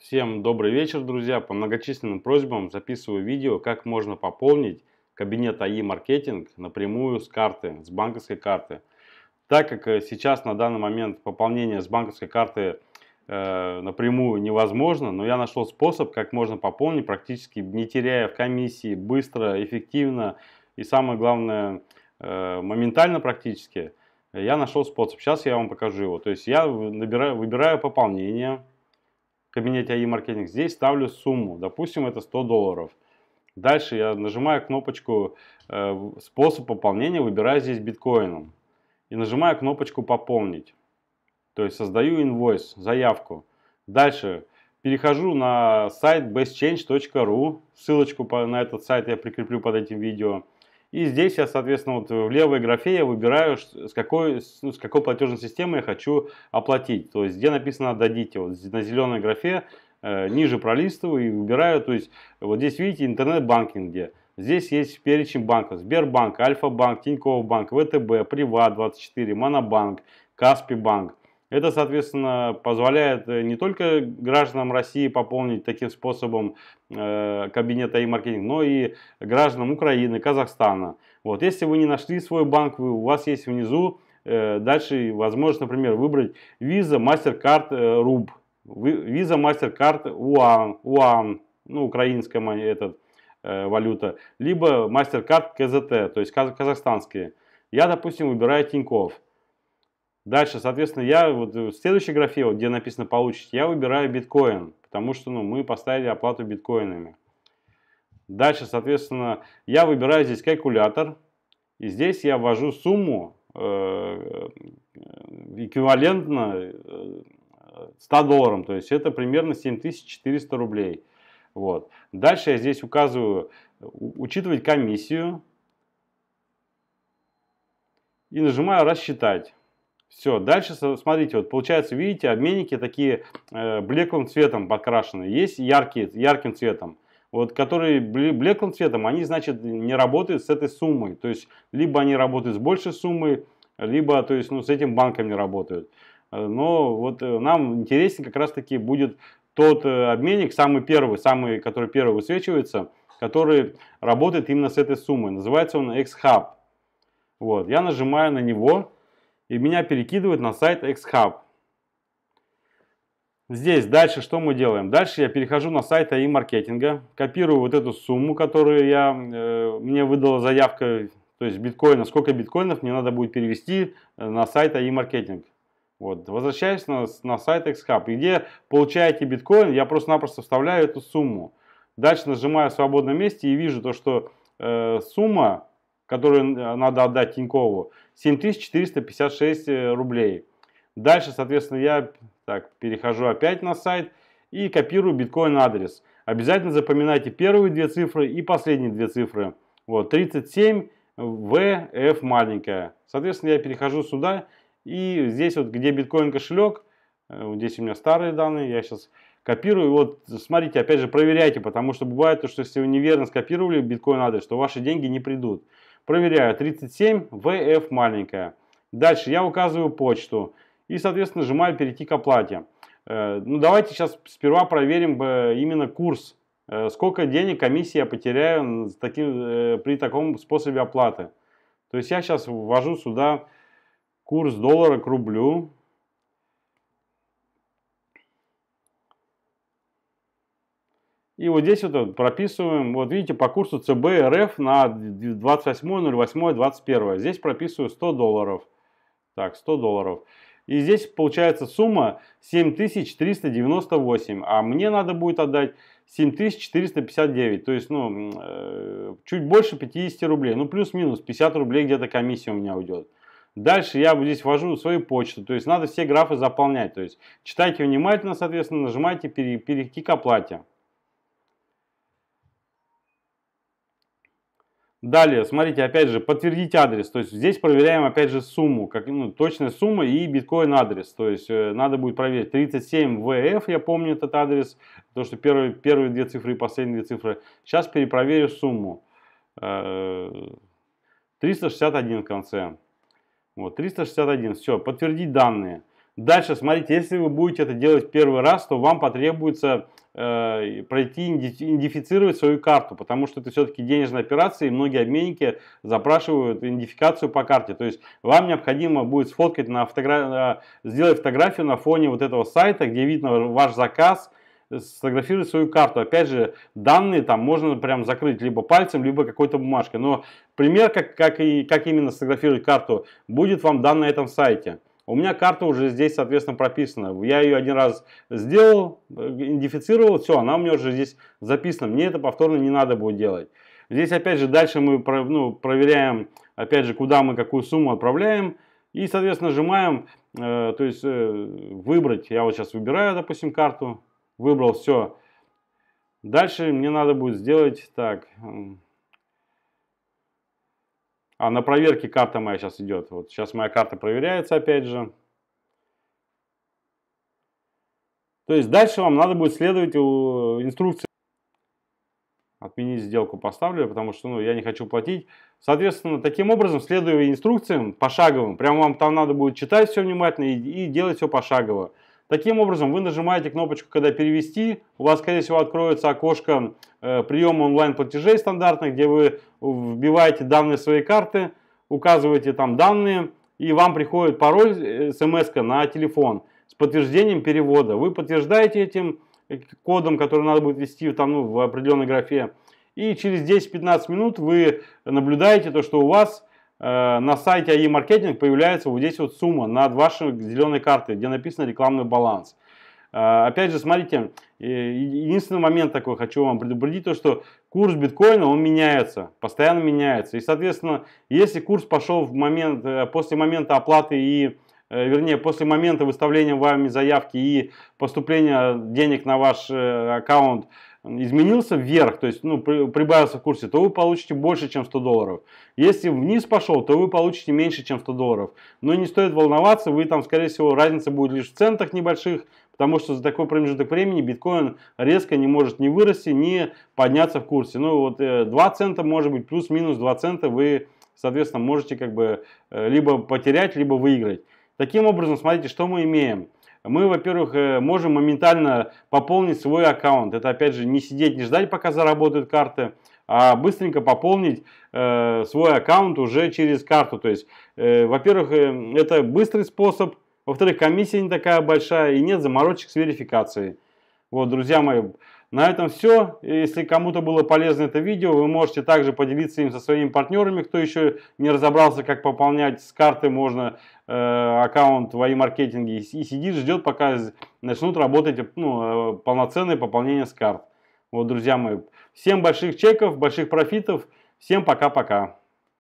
Всем добрый вечер, друзья. По многочисленным просьбам записываю видео, как можно пополнить кабинет АИ маркетинг напрямую с карты, с банковской карты. Так как э, сейчас на данный момент пополнение с банковской карты э, напрямую невозможно, но я нашел способ, как можно пополнить практически не теряя в комиссии, быстро, эффективно и самое главное э, моментально практически. Я нашел способ. Сейчас я вам покажу его. То есть я набираю, выбираю пополнение кабинете AI маркетинг здесь ставлю сумму, допустим, это 100 долларов. Дальше я нажимаю кнопочку э, «Способ пополнения», выбираю здесь биткоином. И нажимаю кнопочку «Пополнить». То есть создаю инвойс, заявку. Дальше перехожу на сайт bestchange.ru. Ссылочку на этот сайт я прикреплю под этим видео. И здесь я, соответственно, вот в левой графе я выбираю, с какой, ну, с какой платежной системы я хочу оплатить. То есть, где написано «дадите». Вот на зеленой графе э, ниже пролистываю и выбираю. То есть, вот здесь видите интернет-банкинг где. Здесь есть перечень банков. Сбербанк, Альфа-банк, Тинькофф банк, ВТБ, Приват24, Монобанк, Каспи банк. Это, соответственно, позволяет э, не только гражданам России пополнить таким способом э, кабинет и маркетинг, но и гражданам Украины, Казахстана. Вот, если вы не нашли свой банк, вы, у вас есть внизу э, дальше возможность, например, выбрать Visa, MasterCard, RUB, Visa, MasterCard, UAN, UAN ну, украинская этот, э, валюта, либо MasterCard, КЗТ, то есть казахстанские. Я, допустим, выбираю Тинькофф. Дальше, соответственно, я вот э, в следующей графе, вот, где написано получить, я выбираю биткоин, потому что ну, мы поставили оплату биткоинами. Дальше, соответственно, я выбираю здесь калькулятор, и здесь я ввожу сумму э, э эквивалентно 100 э, долларам, то есть это примерно 7400 рублей. Вот. Дальше я здесь указываю учитывать комиссию и нажимаю «Рассчитать». Все, дальше смотрите, вот получается, видите, обменники такие э, блеклым цветом покрашены, есть яркие, ярким цветом. Вот, которые блеклым цветом, они, значит, не работают с этой суммой. То есть, либо они работают с большей суммой, либо, то есть, ну, с этим банком не работают. Э, но вот э, нам интересен как раз-таки будет тот э, обменник, самый первый, самый, который первый высвечивается, который работает именно с этой суммой. Называется он X-Hub. Вот, я нажимаю на него и меня перекидывают на сайт XHub. Здесь дальше что мы делаем? Дальше я перехожу на сайт и маркетинга, копирую вот эту сумму, которую я, э, мне выдала заявка, то есть биткоина, сколько биткоинов мне надо будет перевести э, на сайт и маркетинг. Вот, возвращаюсь на, на сайт XHub, где получаете биткоин, я просто-напросто вставляю эту сумму. Дальше нажимаю в свободном месте и вижу то, что э, сумма которую э, надо отдать Тинькову, 7456 э, рублей. Дальше, соответственно, я так, перехожу опять на сайт и копирую биткоин адрес. Обязательно запоминайте первые две цифры и последние две цифры. Вот, 37 V, F маленькая. Соответственно, я перехожу сюда и здесь вот, где биткоин кошелек, э, здесь у меня старые данные, я сейчас копирую. Вот смотрите, опять же, проверяйте, потому что бывает то, что если вы неверно скопировали биткоин адрес, то ваши деньги не придут. Проверяю. 37, VF маленькая. Дальше я указываю почту. И, соответственно, нажимаю «Перейти к оплате». Э, ну, давайте сейчас сперва проверим э, именно курс. Э, сколько денег комиссии я потеряю при таком способе оплаты. То есть я сейчас ввожу сюда курс доллара к рублю. И вот здесь вот прописываем, вот видите, по курсу ЦБ РФ на 28.08.21. Здесь прописываю 100 долларов. Так, 100 долларов. И здесь получается сумма 7398, а мне надо будет отдать 7459, то есть ну, э, чуть больше 50 рублей, ну плюс-минус 50 рублей где-то комиссия у меня уйдет. Дальше я вот здесь ввожу свою почту, то есть надо все графы заполнять, то есть читайте внимательно, соответственно, нажимайте перейти к оплате. Далее, смотрите, опять же, подтвердить адрес. То есть здесь проверяем, опять же, сумму, как, ну, точная сумма и биткоин адрес. То есть э, надо будет проверить 37 ВФ, я помню этот адрес, то что первые, первые две цифры и последние две цифры. Сейчас перепроверю сумму. 361 э, в конце. Вот, 361. Все, подтвердить данные. Дальше, смотрите, если вы будете это делать первый раз, то вам потребуется Э, пройти, идентифицировать свою карту, потому что это все-таки денежная операция, и многие обменники запрашивают идентификацию по карте. То есть вам необходимо будет сфоткать, на фотогра... Э, сделать фотографию на фоне вот этого сайта, где видно ваш заказ, сфотографировать свою карту. Опять же, данные там можно прям закрыть либо пальцем, либо какой-то бумажкой. Но пример, как, как, и, как именно сфотографировать карту, будет вам дан на этом сайте. У меня карта уже здесь, соответственно, прописана. Я ее один раз сделал, идентифицировал, все, она у меня уже здесь записана. Мне это повторно не надо будет делать. Здесь, опять же, дальше мы ну, проверяем, опять же, куда мы какую сумму отправляем. И, соответственно, нажимаем, э, то есть э, выбрать. Я вот сейчас выбираю, допустим, карту. Выбрал, все. Дальше мне надо будет сделать, так, а на проверке карта моя сейчас идет. Вот сейчас моя карта проверяется опять же. То есть дальше вам надо будет следовать э, инструкции. Отменить сделку поставлю, потому что ну, я не хочу платить. Соответственно, таким образом, следуя инструкциям пошаговым, прямо вам там надо будет читать все внимательно и, и делать все пошагово. Таким образом, вы нажимаете кнопочку «Когда перевести», у вас, скорее всего, откроется окошко э, приема онлайн-платежей стандартных, где вы вбиваете данные своей карты, указываете там данные, и вам приходит пароль э, смс на телефон с подтверждением перевода. Вы подтверждаете этим э, кодом, который надо будет ввести там, ну, в определенной графе, и через 10-15 минут вы наблюдаете то, что у вас Э, на сайте АИ маркетинг появляется вот здесь вот сумма над вашей зеленой картой, где написано рекламный баланс. Э, опять же, смотрите, э, единственный момент такой хочу вам предупредить, то что курс биткоина, он меняется, постоянно меняется. И, соответственно, если курс пошел в момент, после момента оплаты и, вернее, после момента выставления вами заявки и поступления денег на ваш аккаунт, изменился вверх, то есть ну, прибавился в курсе, то вы получите больше, чем 100 долларов. Если вниз пошел, то вы получите меньше, чем 100 долларов. Но не стоит волноваться, вы там, скорее всего, разница будет лишь в центах небольших, потому что за такой промежуток времени биткоин резко не может ни вырасти, ни подняться в курсе. Ну вот 2 э, цента, может быть, плюс-минус 2 цента вы, соответственно, можете как бы э, либо потерять, либо выиграть. Таким образом, смотрите, что мы имеем мы, во-первых, э, можем моментально пополнить свой аккаунт. Это, опять же, не сидеть, не ждать, пока заработают карты, а быстренько пополнить э, свой аккаунт уже через карту. То есть, э, во-первых, э, это быстрый способ, во-вторых, комиссия не такая большая и нет заморочек с верификацией. Вот, друзья мои, на этом все. Если кому-то было полезно это видео, вы можете также поделиться им со своими партнерами, кто еще не разобрался, как пополнять с карты можно э, аккаунт в iMarketing и сидит, ждет, пока начнут работать э, ну, э, полноценное пополнение с карт. Вот, друзья мои, всем больших чеков, больших профитов. Всем пока-пока.